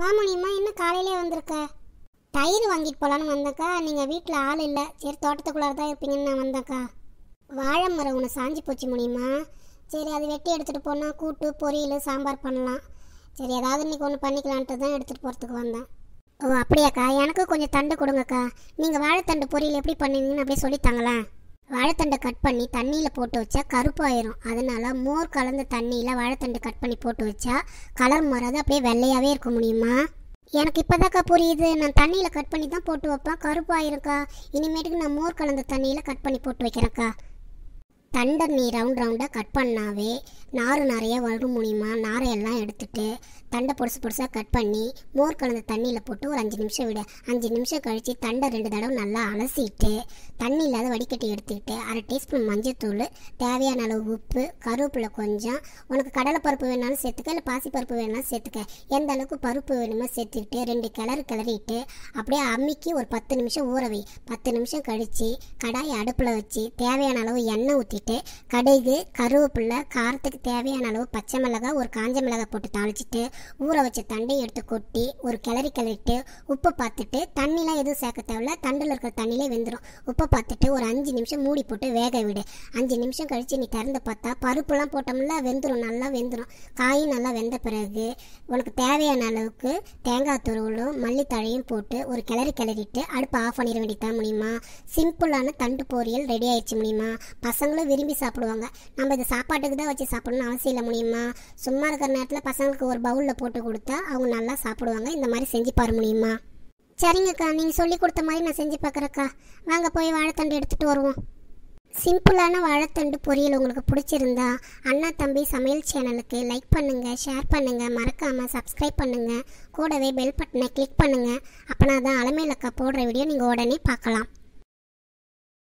வாமணியம்மா இன்னும் காலையிலே வந்திருக்க தயிர் வாங்கிட்டு போகலான்னு வந்தக்கா நீங்கள் வீட்டில் ஆள் இல்லை சரி தோட்டத்துக்குள்ளார தான் இருப்பீங்கன்னு நான் வந்தேக்கா வாழை மரம் ஒன்று சாஞ்சி போச்சு முடியுமா சரி அது வெட்டி எடுத்துகிட்டு போனால் கூட்டு பொரியல் சாம்பார் பண்ணலாம் சரி ஏதாவது இன்னைக்கு ஒன்று பண்ணிக்கலான்ட்டு தான் எடுத்துகிட்டு போகிறதுக்கு வந்தேன் ஓ அப்படியாக்கா எனக்கு கொஞ்சம் தண்டு கொடுங்கக்கா நீங்கள் வாழைத்தண்டு பொரியல் எப்படி பண்ணுவீங்கன்னு அப்படியே சொல்லித்தாங்களேன் வாழைத்தண்டை கட் பண்ணி தண்ணியில் போட்டு வச்சா கருப்பாயிரும் அதனால் மோர் கலந்த தண்ணியில் வாழைத்தண்டை கட் பண்ணி போட்டு வச்சா கலர் மாறாது அப்படியே வெள்ளையாகவே இருக்க முடியுமா எனக்கு இப்போதாக்கா புரியுது நான் தண்ணியில் கட் பண்ணி தான் போட்டு வைப்பேன் கருப்பாயிருக்கா இனிமேட்டுக்கு நான் மோர் கலந்த தண்ணியில் கட் பண்ணி போட்டு வைக்கிறேன்க்கா தண்டை நீ ரவுண்ட் ரவுண்டாக கட் பண்ணாவே நார் நிறைய வரும் மூலியமாக நாரையெல்லாம் எடுத்துட்டு தண்டை பொடிசு பொடுசாக கட் பண்ணி மோர் கலந்த தண்ணியில் போட்டு ஒரு அஞ்சு நிமிஷம் விட அஞ்சு நிமிஷம் கழித்து தண்டை ரெண்டு தடவை நல்லா அலசிட்டு தண்ணி இல்லாத வடிகட்டி எடுத்துக்கிட்டு அரை டீஸ்பூன் மஞ்சத்தூள் தேவையான அளவு உப்பு கருவேப்பிலை கொஞ்சம் உனக்கு கடலை பருப்பு வேணாலும் சேர்த்துக்க இல்லை பாசிப்பருப்பு வேணாலும் சேர்த்துக்க எந்த அளவுக்கு பருப்பு வேணுமோ சேர்த்துக்கிட்டு ரெண்டு கிளறு கிளறிட்டு அப்படியே அம்மிக்கு ஒரு பத்து நிமிஷம் ஊற வை பத்து நிமிஷம் கழித்து கடாயை அடுப்பில் வச்சு தேவையான அளவு எண்ணெய் ஊற்றி வச்சுக்கிட்டு கடுகு கருவேப்பில்லை காரத்துக்கு தேவையான அளவு பச்சை மிளகாய் ஒரு காஞ்ச மிளகாய் போட்டு தாளிச்சிட்டு ஊற வச்ச தண்டை எடுத்து கொட்டி ஒரு கிளறி கிளறிட்டு உப்பு பார்த்துட்டு தண்ணிலாம் எதுவும் சேர்க்க தேவையில்ல தண்டில் இருக்கிற தண்ணியிலே வெந்துடும் உப்பை பார்த்துட்டு ஒரு அஞ்சு நிமிஷம் மூடி போட்டு வேக விடு அஞ்சு நிமிஷம் கழித்து நீ திறந்து பார்த்தா பருப்புலாம் போட்டோம்ல வெந்துடும் நல்லா வெந்துடும் காயும் நல்லா வெந்த பிறகு உனக்கு தேவையான அளவுக்கு தேங்காய் துருவலும் மல்லித்தழையும் போட்டு ஒரு கிளறி கிளறிட்டு அடுப்பு ஆஃப் பண்ணிட வேண்டியதான் முடியுமா சிம்பிளான தண்டு பொரியல் ரெடி ஆயிடுச்சு முடியுமா பசங்களும் விரும்பி சாப்பிடுவாங்க நம்ம இதை சாப்பாட்டுக்கு தான் வச்சு சாப்பிடணும்னு அவசியம் இல்லை முடியுமா சும்மா இருக்கிற நேரத்தில் பசங்களுக்கு ஒரு பவுலில் போட்டு கொடுத்தா அவங்க நல்லா சாப்பிடுவாங்க இந்த மாதிரி செஞ்சு பாரு முடியுமா சரிங்கக்கா நீங்கள் சொல்லி கொடுத்த மாதிரி நான் செஞ்சு பார்க்குறேக்கா வாங்க போய் வாழைத்தண்டு எடுத்துகிட்டு வருவோம் சிம்பிளான வாழைத்தண்டு பொரியல் உங்களுக்கு பிடிச்சிருந்தா அண்ணா தம்பி சமையல் சேனலுக்கு லைக் பண்ணுங்கள் ஷேர் பண்ணுங்கள் மறக்காமல் சப்ஸ்கிரைப் பண்ணுங்கள் கூடவே பெல் பட்டனை கிளிக் பண்ணுங்கள் அப்போனா தான் அலமையிலக்கா போடுற வீடியோ நீங்கள் உடனே பார்க்கலாம்